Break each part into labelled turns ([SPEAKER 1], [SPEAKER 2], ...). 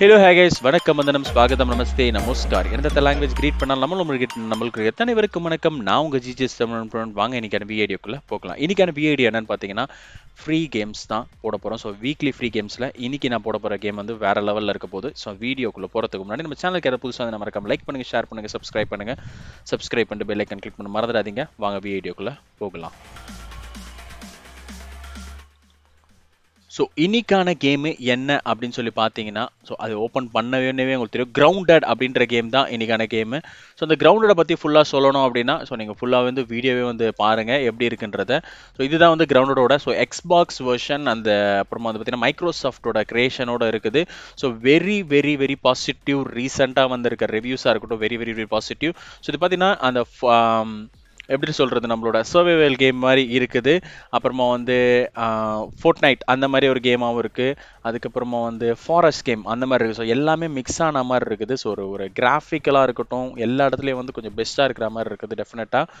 [SPEAKER 1] hello ஹேகைஸ் வணக்கம் வந்தனம் ஸ்வாகதம் நமஸ்தே நமஸ்கார் எந்தெந்த லாங்குவேஜ் கிரீட் பண்ணால் நம்மளும் உங்களுக்கு நம்மளுக்கு எத்தனை அனைவருக்கும் வணக்கம் நான் உங்கள் ஜிஜிஎஸ் தமிழ் வாங்க இன்னைக்கான வீடியோக்குள்ளே போகலாம் இன்னைக்கான வீடியோ என்னென்னு பார்த்தீங்கன்னா ஃப்ரீ கேம்ஸ் தான் போட போகிறோம் ஸோ வீக்லி ஃப்ரீ கேம்ஸில் இன்றைக்கி நான் போட போகிற கேம் வந்து வேறு லெவலில் இருக்க போது ஸோ வீடியோக்குள்ளே போகிறதுக்கு முன்னாடி நம்ம சேனலுக்கு எதாவது புதுசாக நம்ம மறக்காம லைக் பண்ணுங்கள் ஷேர் பண்ணுங்கள் சப்ஸ்கிரைப் பண்ணுங்கள் சப்ஸ்கிரைப் பண்ணிட்டு பெல் ஐக்கன் கிளிக் பண்ண மறந்துடாதீங்க வாங்க வீடியோக்குள்ளே போகலாம் ஸோ இன்னைக்கான கேமு என்ன அப்படின்னு சொல்லி பார்த்தீங்கன்னா ஸோ அது ஓப்பன் பண்ண உங்களுக்கு தெரியும் கிரவுண்டட் அப்படின்ற கேம் தான் இன்னைக்கான கேமு ஸோ அந்த கிரவுண்டடை பற்றி ஃபுல்லாக சொல்லணும் அப்படின்னா ஸோ நீங்கள் ஃபுல்லாக வந்து வீடியோவே வந்து பாருங்கள் எப்படி இருக்குன்றத ஸோ இதுதான் வந்து கிரவுண்டடோட ஸோ எக்ஸ்பாக்ஸ் வெர்ஷன் அந்த அப்புறமா வந்து பார்த்தீங்கன்னா மைக்ரோசாஃப்டோட கிரியேஷனோட இருக்குது so very very very positive ரீசெண்டாக வந்திருக்க ரிவ்யூஸாக இருக்கட்டும் very very very positive so இது பார்த்தீங்கன்னா அந்த um, எப்படி சொல்கிறது நம்மளோட சர்வைவல் கேம் மாதிரி இருக்குது அப்புறமா வந்து ஃபோர்ட் நைட் அந்த மாதிரி ஒரு கேமாகவும் இருக்குது அதுக்கப்புறமா வந்து ஃபாரஸ்ட் கேம் அந்த மாதிரி இருக்குது ஸோ எல்லாமே மிக்ஸ் ஆன மாதிரி இருக்குது ஸோ ஒரு ஒரு கிராஃபிக்கலாக இருக்கட்டும் எல்லா இடத்துலையும் வந்து கொஞ்சம் பெஸ்ட்டாக இருக்கிற மாதிரி இருக்குது டெஃபினட்டாக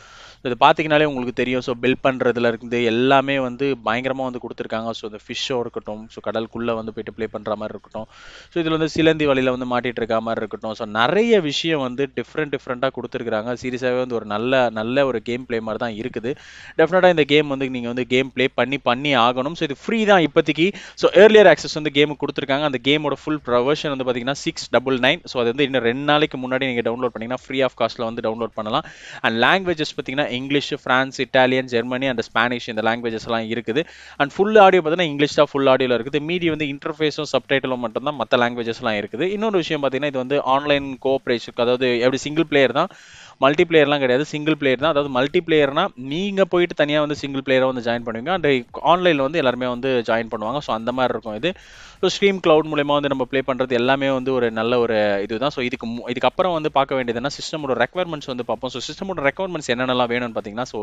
[SPEAKER 1] இது பார்த்தீங்கனாலே உங்களுக்கு தெரியும் ஸோ பில்ட் பண்ணுறதுல இருந்து எல்லாமே வந்து பயங்கரமாக வந்து கொடுத்துருக்காங்க ஸோ இந்த ஃபிஷ்ஷோ இருக்கட்டும் ஸோ கடலுக்குள்ளே வந்து போயிட்டு ப்ளே பண்ணுற மாதிரி இருக்கட்டும் ஸோ இதில் வந்து சிலந்தி வழியில் வந்து மாட்டிகிட்டு இருக்க மாதிரி இருக்கட்டும் ஸோ நிறைய விஷயம் வந்து டிஃப்ரெண்ட் டிஃப்ரெண்ட்டாக கொடுத்துருக்குறாங்க சீரியஸாகவே வந்து ஒரு நல்ல நல்ல ஒரு ஒரு கேம் பிளே மாதிரி தான் இருக்குது டெஃபினட்டாக இந்த கேம் வந்து நீங்கள் வந்து கேம் பிளே பண்ணி பண்ணி ஆகணும் ஸோ இது ஃப்ரீ தான் இப்போதைக்கு ஸோ ஏர்லியர் ஆக்சஸ் வந்து கேமுக்கு கொடுத்துருக்காங்க அந்த கேமோட ஃபுல் ப்ரொவர்ஷன் வந்து பார்த்தீங்கன்னா சிக்ஸ் டபுள் நைன் ஸோ அது வந்து இன்னும் ரெண்டு நாளைக்கு முன்னாடி நீங்கள் டவுன்லோட் பண்ணிங்கன்னா ஃப்ரீ ஆஃப் காஸ்ட்டில் வந்து டவுன்லோட் பண்ணலாம் அண்ட் லாங்குவேஜஸ் பார்த்தீங்கன்னா English France Italian Germany and Spanish இந்த லாங்குவேஜஸ் எல்லாம் இருக்குது அண்ட் ஃபுல் ஆடியோ பார்த்தீங்கன்னா இங்கிலீஷ் தான் ஃபுல் ஆடியோவில் இருக்குது மீடிய வந்து இன்டர்ஃபேஸும் சப்டைட்டிலும் மட்டும்தான் மற்ற லாங்குவேஜஸ்லாம் இருக்குது இன்னொரு விஷயம் பார்த்தீங்கன்னா இது வந்து ஆன்லைன் கோஆப்ரேஷன் அதாவது எப்படி சிங்கிள் பிளேயர் தான் மல்டி பிளேயர்லாம் கிடையாது சிங்கிள் பிளேயர் தான் அதாவது அதாவது மல்டி பிளேயர்னா நீங்கள் போயிட்டு தனியாக வந்து சிங்கிள் பிளேயராக வந்து ஜாயின் பண்ணுவீங்க அண்ட் ஆன்லைனில் வந்து எல்லாருமே வந்து ஜாயின் பண்ணுவாங்க ஸோ அந்த மாதிரி இருக்கும் இது ஸோ ஸ்ட்ரீம் க்ளவுட் மூலயமா வந்து நம்ம ப்ளே பண்ணுறது எல்லாமே வந்து ஒரு நல்ல ஒரு இதுதான் ஸோ இதுக்கு இதுக்கப்புறம் வந்து பார்க்க வேண்டியதுன்னா சிஸ்டமோட ரெக்யர்மெண்ட்ஸ் வந்து பார்ப்போம் ஸோ சிஸ்டமோட ரெக்குவயர்மெண்ட்ஸ் என்னென்னலாம் வேணும்னு பார்த்தீங்கன்னா ஸோ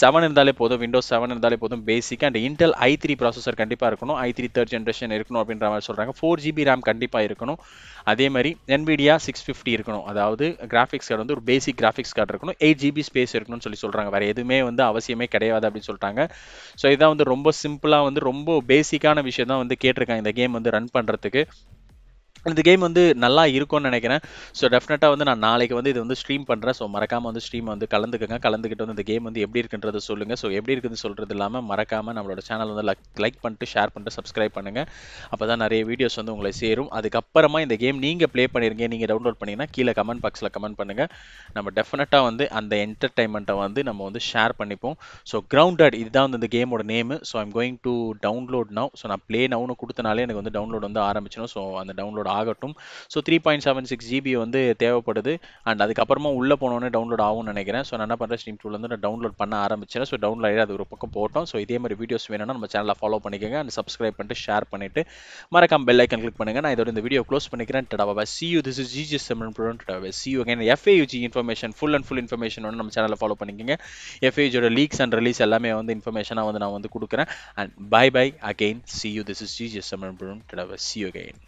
[SPEAKER 1] செவன் இருந்தாலே போதும் விண்டோஸ் செவன் இருந்தாலே போதும் basic and Intel i three processor கண்டிப்பாக இருக்கணும் ஐ த்ரீ தேர்ட் ஜென்ரேஷன் இருக்கணும் அப்படின்ற மாதிரி சொல்கிறாங்க ஃபோர் ஜிபி ரேம் கண்டிப்பாக இருக்கணும் அதே மாதிரி என்பிடியா சிக்ஸ் ஃபிஃப்டி இருக்கணும் அதாவது கிராஃபிக்ஸ் கார்டு வந்து ஒரு பேசிக் கிராஃபிக்ஸ் கார்டு இருக்கணும் எயிட் ஜிபி ஸ்பேஸ் இருக்கும் இருக்கணும்னு சொல்லி சொல்கிறாங்க வேறு எதுவுமே வந்து அவசியமே கிடையாது அப்படின்னு சொல்லிட்டாங்க ஸோ இதான் வந்து ரொம்ப சிம்பிளாக வந்து ரொம்ப பேசிக்கான விஷயம் தான் வந்து கேட்டிருக்காங்க இந்த கேம் வந்து ரன் பண்ணுறதுக்கு இந்த கேம் வந்து நல்லா இருக்கும்னு நினைக்கிறேன் ஸோ டெஃபினட்டாக வந்து நான் நாளைக்கு வந்து இது வந்து ஸ்ட்ரீம் பண்ணுறேன் ஸோ மறக்காமல் வந்து ஸ்ட்ரீம் வந்து கலந்துக்கங்க கலந்துக்கிட்டு வந்து இந்த கேம் வந்து எப்படி இருக்குன்றது சொல்லுங்கள் ஸோ எப்படி இருக்குதுன்னு சொல்கிறது இல்லாமல் மறக்காமல் நம்மளோட சேனல் வந்து லக் லைக் பண்ணிட்டு ஷேர் பண்ணிட்டு சப்ஸ்கிரைப் பண்ணுங்கள் அப்போ தான் நிறைய வீடியோஸ் வந்து உங்களை சேரும் அதுக்கப்புறமா இந்த கேம் நீங்கள் ப்ளே பண்ணியிருக்கீங்க நீங்கள் டவுன்லோட் பண்ணிங்கன்னா கீழே கமெண்ட் பாக்ஸில் கமெண்ட் பண்ணுங்கள் நம்ம டெஃபினட்டாக வந்து அந்த என்டர்டைன்மெண்ட்டை வந்து நம்ம வந்து ஷேர் பண்ணிப்போம் ஸோ கிரவுண்டட் இதுதான் வந்து இந்த கேமோட name so I'm going to download now so நான் ப்ளே நவுன்னு கொடுத்தனாலே எனக்கு வந்து டவுன்லோட் வந்து ஆரம்பிச்சிடும் ஸோ அந்த டவுன்லோட் ஆகட்டும் so three point seven six GB வந்து தேவைப்படுது அண்ட் அதுக்கப்புறமா உள்ளே போனோன்னே டவுன்லோட் ஆகும்னு நினைக்கிறேன் ஸோ நான் என்ன பண்ணுறேன் ஸ்ட்ரீம் டூலேருந்து நான் டவுன்லோட் பண்ண ஆரம்பிச்சேன் ஸோ டவுன்லோட் அது ஒரு பக்கம் போட்டோம் ஸோ இதே மாதிரி வீடியோஸ் வேணும்னா நம்ம சேனலை ஃபாலோ பண்ணிக்கோங்க அண்ட் சப்ஸ்கிரைப் பண்ணிட்டு ஷேர் பண்ணிட்டு மறக்காம பெல் ஐக்கன் கிளிக் பண்ணுங்கள் நான் இதோட இந்த வீடியோ க்ளோஸ் பண்ணிக்கிறேன் டடாபா see you this is GG செம்மன் ப்ரோன் see you again FAUG information full and full information வந்து நம்ம சேனலை ஃபாலோ பண்ணிக்கோங்க எஃப்ஏஜோட லீக்ஸ் அண்ட் ரிலீஸ் எல்லாமே வந்து இன்ஃபர்மேஷனாக வந்து நான் வந்து கொடுக்குறேன் and bye bye again see you this is GG செம்மன் ப்ரோன் டடாபா சி யூ அகெயின்